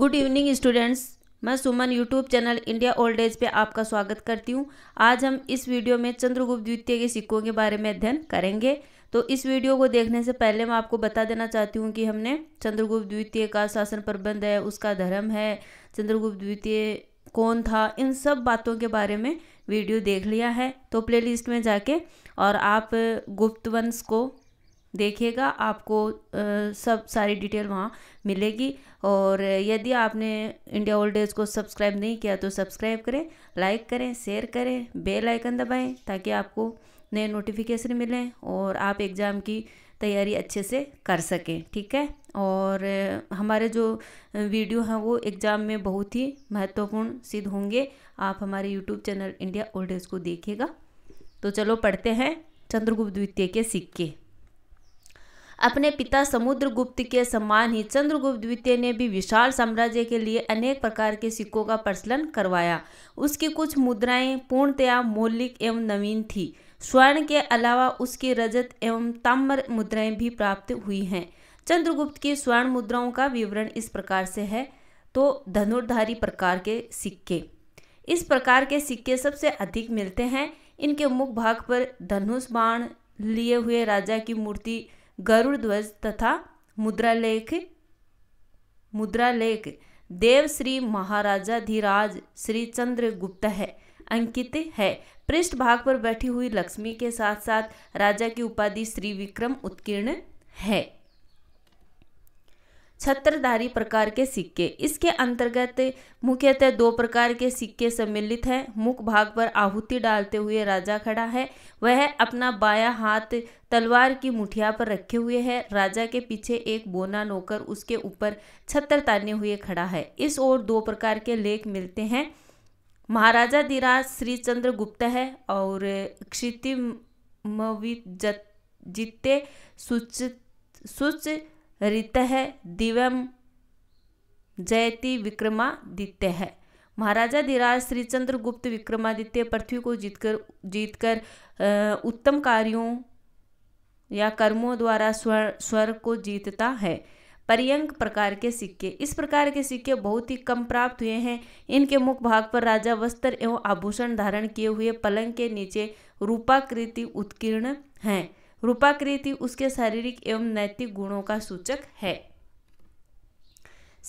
good evening students मैं Suman YouTube channel India old age पे आपका स्वागत करती हूँ आज हम इस वीडियो में चंद्रगुप्त द्वितीय के सिक्कों के बारे में अध्ययन करेंगे तो इस वीडियो को देखने से पहले मैं आपको बता देना चाहती हूँ कि हमने चंद्रगुप्त द्वितीय का शासन प्रबंध है उसका धर्म है चंद्रगुप्त द्वितीय कौन था इन सब बातों के बारे में वीडियो देख लिया है तो प्लेलिस्ट में जाके और आप गुप्त वंश को देखिएगा आपको सब सारी डिटेल वहाँ मिलेगी और यदि आपने इंडिया ओल्ड डेज को सब्सक्राइब नहीं किया तो सब्सक्राइब करें लाइक करें शेयर करें बेल आइकन दबाएं ताकि आपको नए नोटिफिकेशन मिलें और आप एग्ज़ाम की तैयारी अच्छे से कर सकें ठीक है और हमारे जो वीडियो हैं वो एग्ज़ाम में बहुत ही महत्वपूर्ण सिद्ध होंगे आप हमारे YouTube channel India old days को देखिएगा तो चलो पढ़ते हैं चंद्रगुप्त द्वितीय के सिक्के अपने पिता समुद्रगुप्त के सम्मान ही चंद्रगुप्त द्वितीय ने भी विशाल साम्राज्य के लिए अनेक प्रकार के सिक्कों का प्रचलन करवाया उसकी कुछ मुद्राएं पूर्णतया मौलिक एवं नवीन थी स्वर्ण के अलावा उसकी रजत एवं ताम्र मुद्राएं भी प्राप्त हुई हैं चंद्रगुप्त की स्वर्ण मुद्राओं का विवरण इस प्रकार से है तो धनुर्धारी प्रकार के सिक्के इस प्रकार के सिक्के सबसे अधिक मिलते हैं इनके मुख भाग पर धनुष बाण लिए हुए राजा की मूर्ति गरुड़ ध्वज तथा मुद्रालेख मुद्रालेख देव श्री महाराजा धीराज श्री गुप्त है अंकित है पृष्ठ भाग पर बैठी हुई लक्ष्मी के साथ साथ राजा की उपाधि श्री विक्रम उत्कीर्ण है छत्रधारी प्रकार के सिक्के इसके अंतर्गत मुख्यतः दो प्रकार के सिक्के सम्मिलित हैं मुख भाग पर आहुति डालते हुए राजा खड़ा है वह अपना बायां हाथ तलवार की मुठिया पर रखे हुए है राजा के पीछे एक बोना नौकर उसके ऊपर छत्र ताने हुए खड़ा है इस ओर दो प्रकार के लेख मिलते हैं महाराजा दिराज श्री चंद्र गुप्त है और जित्ते सुच सुच ऋतः दिवम जयति विक्रमादित्य है महाराजा धीराज श्रीचंद्र गुप्त विक्रमादित्य पृथ्वी को जीतकर जीतकर उत्तम कार्यों या कर्मों द्वारा स्वर स्वर को जीतता है पर्यंक प्रकार के सिक्के इस प्रकार के सिक्के बहुत ही कम प्राप्त हुए हैं इनके मुख भाग पर राजा वस्त्र एवं आभूषण धारण किए हुए पलंग के नीचे रूपाकृति उत्कीर्ण हैं रूपाकृति उसके शारीरिक एवं नैतिक गुणों का सूचक है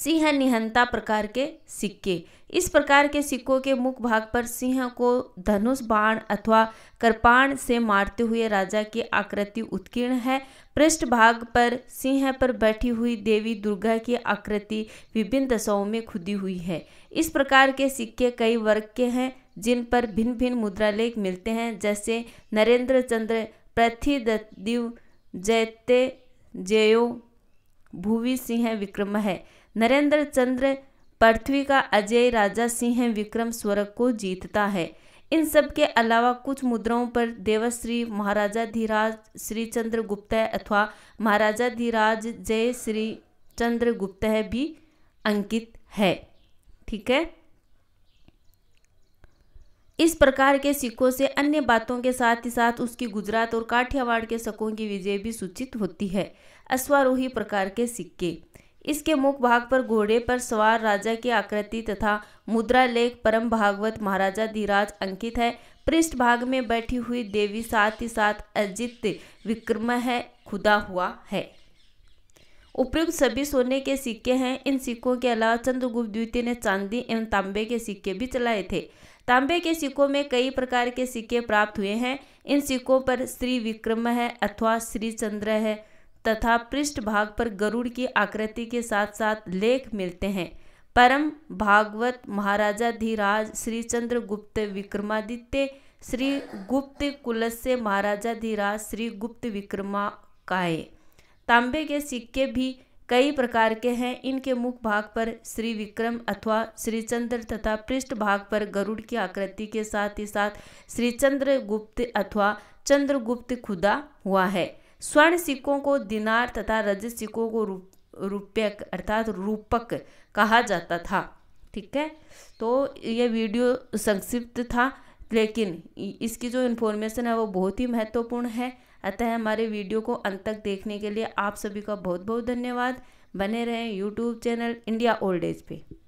सिंह निहंता प्रकार के सिक्के इस प्रकार के सिक्कों के मुख भाग पर सिंह को धनुष बाण अथवा कृपाण से मारते हुए राजा की आकृति उत्कीर्ण है पृष्ठ भाग पर सिंह पर बैठी हुई देवी दुर्गा की आकृति विभिन्न दशाओं में खुदी हुई है इस प्रकार के सिक्के कई वर्ग के हैं जिन पर भिन्न भिन्न मुद्रालेख मिलते हैं जैसे नरेंद्र चंद्र प्रतिदद्यु जयते जयो भुवि सिंह विक्रम है नरेंद्र चंद्र पृथ्वी का अजय राजा सिंह विक्रम स्वरग को जीतता है इन सब के अलावा कुछ मुद्राओं पर देवश्री महाराजा धीराज श्री चंद्र गुप्त अथवा महाराजा धीराज जय श्री चंद्र गुप्त भी अंकित है ठीक है इस प्रकार के सिक्कों से अन्य बातों के साथ ही साथ उसकी गुजरात और काठियावाड़ के सिक्कों की विजय भी सूचित होती है अश्वारोही प्रकार के सिक्के इसके मुख भाग पर घोड़े पर सवार राजा की आकृति तथा मुद्रा लेख परम भागवत महाराजा धीराज अंकित है पृष्ठ भाग में बैठी हुई देवी साथ ही साथ अजित विक्रम है खुदा हुआ है उपयुक्त सभी सोने के सिक्के हैं इन सिक्कों के अलावा चंद्रगुप्त द्वितीय ने चांदी एवं तांबे के सिक्के भी चलाए थे तांबे के सिक्कों में कई प्रकार के सिक्के प्राप्त हुए हैं इन सिक्कों पर श्री विक्रम है अथवा श्री चंद्र है तथा पृष्ठ भाग पर गरुड़ की आकृति के साथ साथ लेख मिलते हैं परम भागवत महाराजा धीराज श्री गुप्त विक्रमादित्य श्री गुप्त कुलस्य महाराजा धीराज श्री गुप्त विक्रमा काय तांबे के सिक्के भी कई प्रकार के हैं इनके मुख भाग पर श्री विक्रम अथवा श्रीचंद्र तथा पृष्ठ भाग पर गरुड़ की आकृति के साथ ही साथ श्री गुप्त अथवा चंद्रगुप्त खुदा हुआ है स्वर्ण सिक्कों को दिनार तथा रजत सिक्कों को रूपक अर्थात रूपक कहा जाता था ठीक है तो ये वीडियो संक्षिप्त था लेकिन इसकी जो इन्फॉर्मेशन है वो बहुत ही महत्वपूर्ण है अतः हमारे वीडियो को अंत तक देखने के लिए आप सभी का बहुत बहुत धन्यवाद बने रहें YouTube channel India old age पे